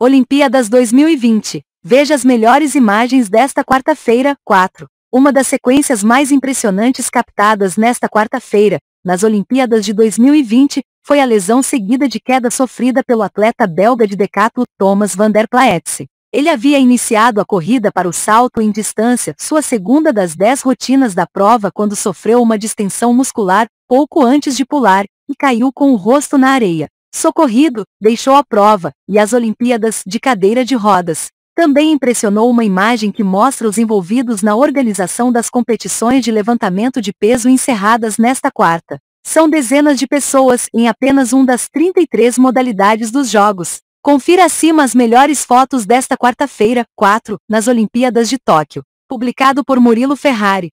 Olimpíadas 2020. Veja as melhores imagens desta quarta-feira, 4. Uma das sequências mais impressionantes captadas nesta quarta-feira, nas Olimpíadas de 2020, foi a lesão seguida de queda sofrida pelo atleta belga de decatlo Thomas van der Plaetse. Ele havia iniciado a corrida para o salto em distância, sua segunda das dez rotinas da prova quando sofreu uma distensão muscular pouco antes de pular, e caiu com o rosto na areia. Socorrido, deixou a prova e as Olimpíadas de cadeira de rodas. Também impressionou uma imagem que mostra os envolvidos na organização das competições de levantamento de peso encerradas nesta quarta. São dezenas de pessoas em apenas um das 33 modalidades dos Jogos. Confira acima as melhores fotos desta quarta-feira, 4, nas Olimpíadas de Tóquio. Publicado por Murilo Ferrari.